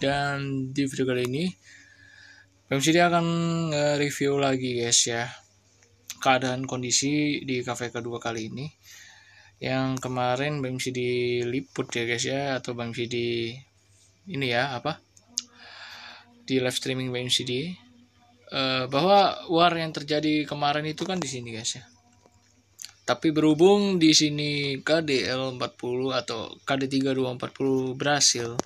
dan di video kali ini MCD akan eh, review lagi guys ya keadaan kondisi di cafe kedua kali ini yang kemarin BMCD liput ya guys ya atau BMCD ini ya apa di live streaming BMCD uh, eh, bahwa war yang terjadi kemarin itu kan di sini guys ya tapi berhubung di sini KDL 40 atau KD 3240 berhasil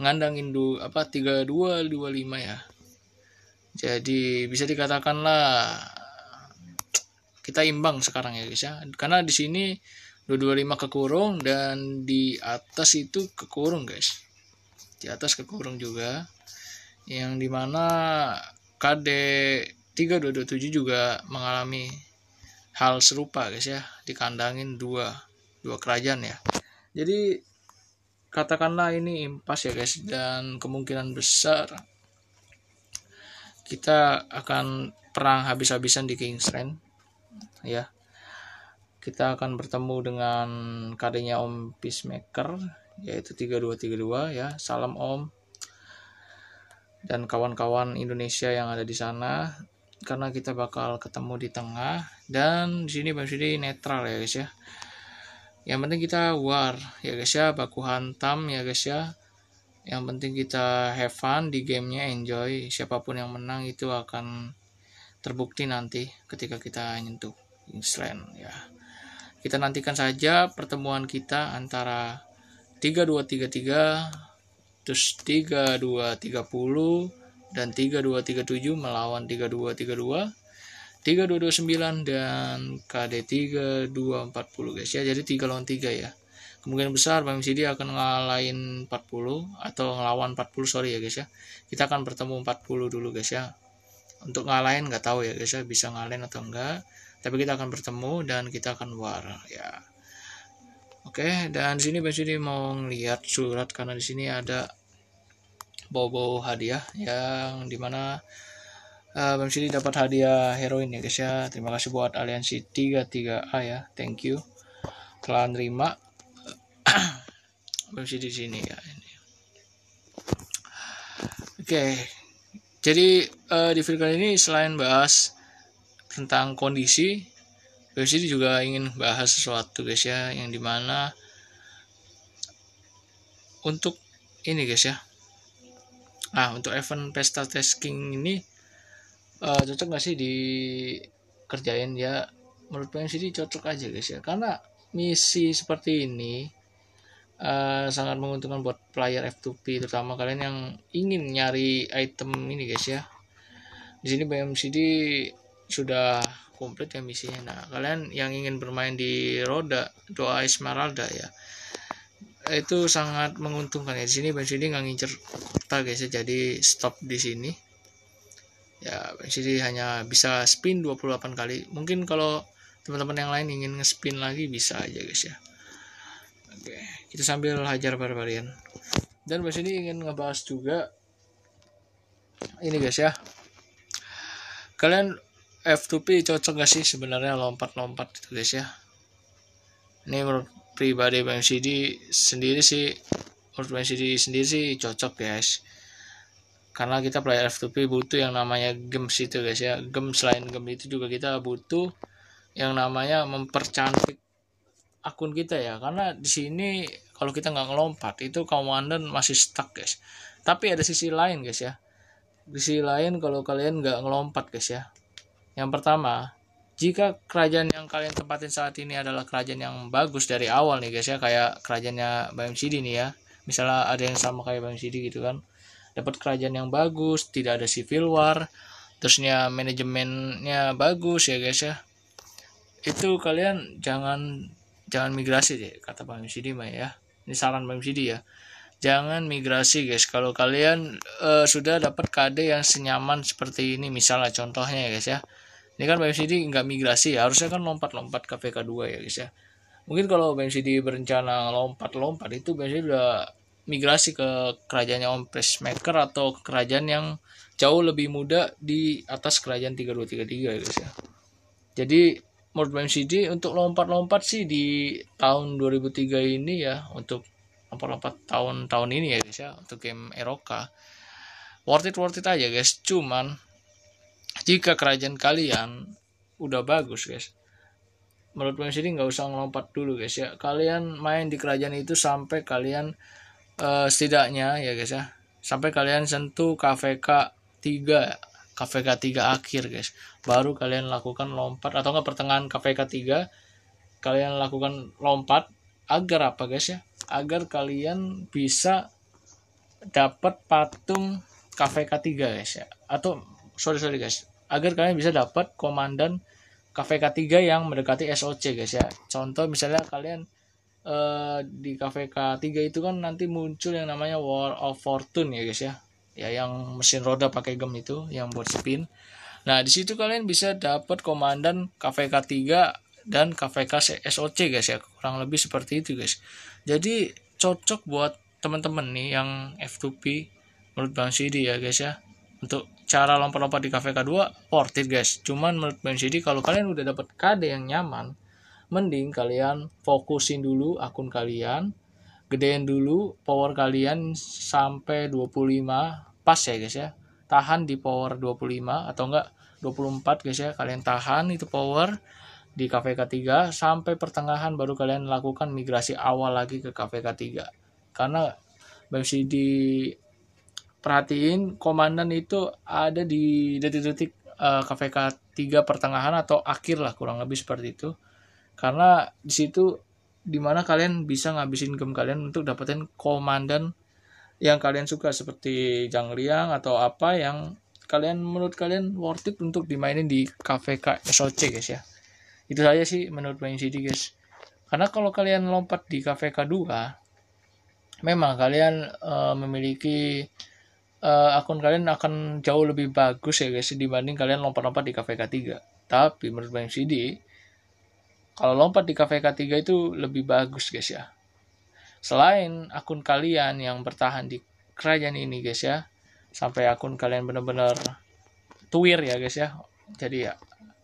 ngandangin du, apa 32 25 ya. Jadi bisa dikatakanlah kita imbang sekarang ya guys ya. Karena di sini 225 kekurung dan di atas itu kekurung guys. Di atas kekurung juga yang dimana KD 3227 juga mengalami hal serupa guys ya dikandangin dua dua kerajaan ya jadi katakanlah ini impas ya guys dan kemungkinan besar kita akan perang habis-habisan di King's Rain, ya kita akan bertemu dengan kadenya Om Peacemaker yaitu 3232 ya salam Om dan kawan-kawan Indonesia yang ada di sana karena kita bakal ketemu di tengah dan di sini Bang netral ya guys ya yang penting kita war ya guys ya baku hantam ya guys ya yang penting kita have fun di gamenya enjoy siapapun yang menang itu akan terbukti nanti ketika kita nyentuh Queensland ya kita nantikan saja pertemuan kita antara 3233 terus 3230 dan 3237 melawan 3232 3229 dan KD 3240 guys ya. Jadi 3 lawan 3 ya. Kemungkinan besar Bang MCD akan ngalahin 40 atau ngelawan 40 sorry ya guys ya. Kita akan bertemu 40 dulu guys ya. Untuk ngalahin nggak tahu ya guys ya bisa ngalahin atau enggak. Tapi kita akan bertemu dan kita akan war ya. Oke, dan sini Bang MCD mau ngelihat surat karena di sini ada bobo hadiah yang dimana uh, eh, Bang Sidi dapat hadiah heroin ya guys ya terima kasih buat aliansi 33A ya thank you telah nerima Bang Sidi di sini ya ini oke okay. jadi uh, di video kali ini selain bahas tentang kondisi Bang Sidi juga ingin bahas sesuatu guys ya yang dimana untuk ini guys ya Nah, untuk event pesta testing ini uh, cocok gak sih dikerjain ya menurut sih cocok aja guys ya karena misi seperti ini uh, sangat menguntungkan buat player F2P terutama kalian yang ingin nyari item ini guys ya di sini BMCD sudah komplit ya misinya nah kalian yang ingin bermain di roda doa Esmeralda ya itu sangat menguntungkan ya di sini BMCD nggak ngincer kota guys ya jadi stop di sini ya jadi hanya bisa spin 28 kali mungkin kalau teman-teman yang lain ingin nge-spin lagi bisa aja guys ya oke kita sambil hajar barbarian dan di ini ingin ngebahas juga ini guys ya kalian F2P cocok gak sih sebenarnya lompat-lompat gitu guys ya ini menurut pribadi BMCD sendiri sih menurut BMCD sendiri sih cocok guys karena kita player F2P butuh yang namanya gems itu guys ya gems selain gem itu juga kita butuh yang namanya mempercantik akun kita ya karena di sini kalau kita nggak ngelompat itu komandan masih stuck guys tapi ada sisi lain guys ya di sisi lain kalau kalian nggak ngelompat guys ya yang pertama jika kerajaan yang kalian tempatin saat ini adalah kerajaan yang bagus dari awal nih guys ya kayak kerajaannya BMCD nih ya misalnya ada yang sama kayak BMCD gitu kan dapat kerajaan yang bagus tidak ada civil war terusnya manajemennya bagus ya guys ya itu kalian jangan jangan migrasi deh kata Pak sidi mah ya ini saran Pak sidi ya jangan migrasi guys kalau kalian uh, sudah dapat KD yang senyaman seperti ini misalnya contohnya ya guys ya ini kan BMCD nggak migrasi ya harusnya kan lompat-lompat ke VK2 ya guys ya mungkin kalau BMCD berencana lompat-lompat itu BMCD udah migrasi ke kerajaannya Om Pacemaker atau kerajaan yang jauh lebih muda di atas kerajaan 3233 ya guys ya. Jadi menurut mcd untuk lompat-lompat sih di tahun 2003 ini ya untuk lompat-lompat tahun-tahun ini ya guys ya untuk game Eroka worth it worth it aja guys cuman jika kerajaan kalian udah bagus guys menurut mcd nggak usah ngelompat dulu guys ya kalian main di kerajaan itu sampai kalian uh, setidaknya ya guys ya sampai kalian sentuh KVK 3 KVK 3 akhir guys baru kalian lakukan lompat atau enggak pertengahan KVK 3 kalian lakukan lompat agar apa guys ya agar kalian bisa dapat patung KVK 3 guys ya atau sorry sorry guys agar kalian bisa dapat komandan KVK 3 yang mendekati SOC guys ya contoh misalnya kalian uh, di KVK 3 itu kan nanti muncul yang namanya War of Fortune ya guys ya. Ya yang mesin roda pakai gem itu yang buat spin. Nah, di situ kalian bisa dapat komandan KVK 3 dan KVK SOC guys ya. Kurang lebih seperti itu guys. Jadi cocok buat teman-teman nih yang F2P menurut Bang Sidi ya guys ya. Untuk cara lompat-lompat di KVK 2 worth it guys. Cuman menurut Bang Sidi kalau kalian udah dapat KD yang nyaman, mending kalian fokusin dulu akun kalian gedein dulu power kalian sampai 25 pas ya guys ya tahan di power 25 atau enggak 24 guys ya kalian tahan itu power di KVK3 sampai pertengahan baru kalian lakukan migrasi awal lagi ke KVK3 karena di perhatiin komandan itu ada di detik-detik uh, KVK 3 pertengahan atau akhir lah kurang lebih seperti itu karena di situ dimana kalian bisa ngabisin game kalian untuk dapetin komandan yang kalian suka seperti Jang Liang atau apa yang kalian menurut kalian worth it untuk dimainin di KVK KSOC guys ya itu saja sih menurut main CD guys karena kalau kalian lompat di cafe k 2 memang kalian uh, memiliki uh, akun kalian akan jauh lebih bagus ya guys dibanding kalian lompat-lompat di cafe k 3 tapi menurut main CD kalau lompat di KVK3 itu lebih bagus guys ya. Selain akun kalian yang bertahan di kerajaan ini guys ya, sampai akun kalian benar-benar tuir ya guys ya. Jadi ya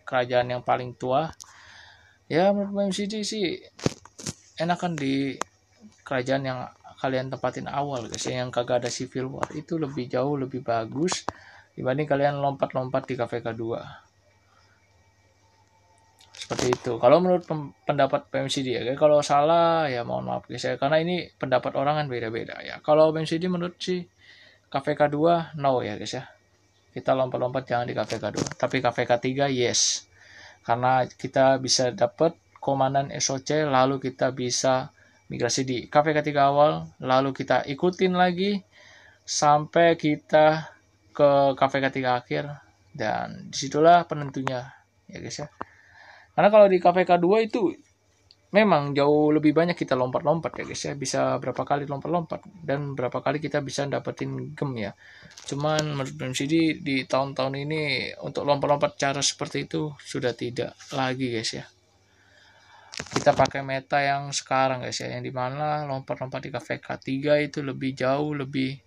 kerajaan yang paling tua. Ya menurut MCD sih enakan di kerajaan yang kalian tempatin awal guys ya, yang kagak ada civil war itu lebih jauh lebih bagus dibanding kalian lompat-lompat di KVK 2 seperti itu kalau menurut pendapat PMCD ya kalau salah ya mohon maaf guys ya karena ini pendapat orang kan beda-beda ya kalau PMCD menurut si KVK 2 no ya guys ya kita lompat-lompat jangan di KVK 2 tapi KVK 3 yes karena kita bisa dapat komandan SOC lalu kita bisa migrasi di KVK 3 awal lalu kita ikutin lagi sampai kita ke KVK 3 akhir dan disitulah penentunya ya guys ya karena kalau di KPK 2 itu memang jauh lebih banyak kita lompat-lompat ya guys ya bisa berapa kali lompat-lompat dan berapa kali kita bisa dapetin gem ya cuman menurut BMCD di tahun-tahun ini untuk lompat-lompat cara seperti itu sudah tidak lagi guys ya kita pakai meta yang sekarang guys ya yang dimana lompat-lompat di KVK 3 itu lebih jauh lebih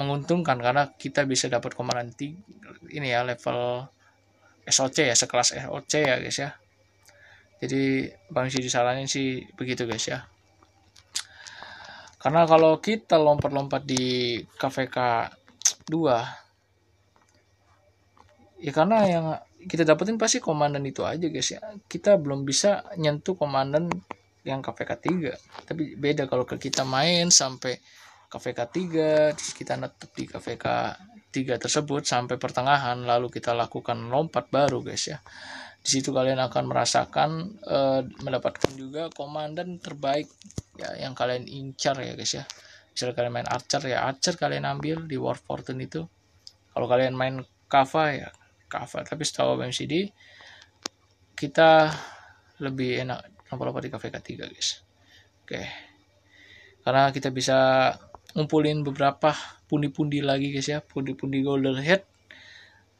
menguntungkan karena kita bisa dapat komandan ini ya level SOC ya sekelas SOC ya guys ya jadi bang sih salahnya sih begitu guys ya karena kalau kita lompat-lompat di KVK 2 ya karena yang kita dapetin pasti komandan itu aja guys ya kita belum bisa nyentuh komandan yang KVK 3 tapi beda kalau ke kita main sampai KVK 3 terus kita netep di KVK 3 tersebut sampai pertengahan lalu kita lakukan lompat baru guys ya di situ kalian akan merasakan uh, mendapatkan juga komandan terbaik ya yang kalian incar ya guys ya. Misalnya kalian main archer ya archer kalian ambil di War Fortune itu. Kalau kalian main kava ya kava. Tapi setahu MCD kita lebih enak nomor 8 di KVK 3 guys. Oke. Karena kita bisa ngumpulin beberapa pundi-pundi lagi guys ya pundi-pundi golden head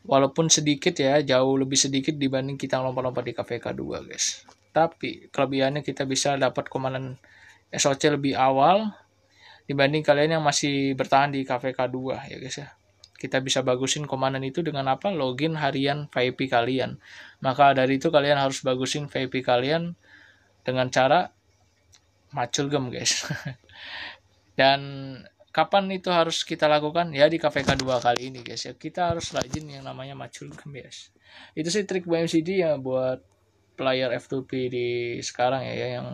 walaupun sedikit ya jauh lebih sedikit dibanding kita lompat-lompat di KVK 2 guys tapi kelebihannya kita bisa dapat komandan SOC lebih awal dibanding kalian yang masih bertahan di KVK 2 ya guys ya kita bisa bagusin komandan itu dengan apa login harian VIP kalian maka dari itu kalian harus bagusin VIP kalian dengan cara macul gem guys dan kapan itu harus kita lakukan ya di KVK dua kali ini guys ya kita harus rajin yang namanya macul guys itu sih trik BMCD ya buat player F2P di sekarang ya, ya yang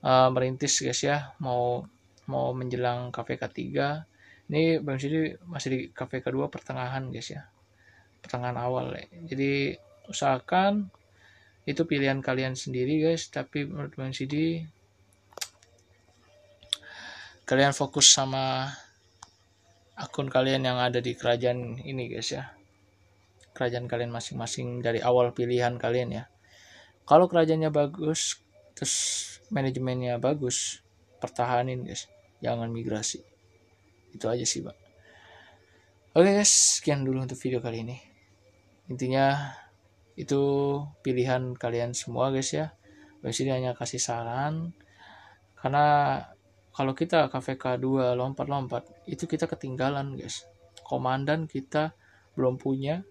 uh, merintis guys ya mau mau menjelang KVK 3 ini BMCD masih di KVK 2 pertengahan guys ya pertengahan awal ya. jadi usahakan itu pilihan kalian sendiri guys tapi menurut BMCD kalian fokus sama akun kalian yang ada di kerajaan ini guys ya kerajaan kalian masing-masing dari awal pilihan kalian ya kalau kerajaannya bagus terus manajemennya bagus pertahanin guys jangan migrasi itu aja sih pak oke guys sekian dulu untuk video kali ini intinya itu pilihan kalian semua guys ya Wes hanya kasih saran karena kalau kita KVK 2 lompat-lompat itu kita ketinggalan guys komandan kita belum punya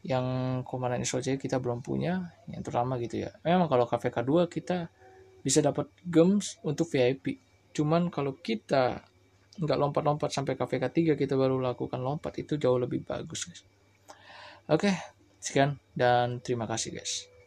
yang komandan SOC kita belum punya yang terlama gitu ya memang kalau KVK 2 kita bisa dapat gems untuk VIP cuman kalau kita nggak lompat-lompat sampai KVK 3 kita baru lakukan lompat itu jauh lebih bagus guys oke sekian dan terima kasih guys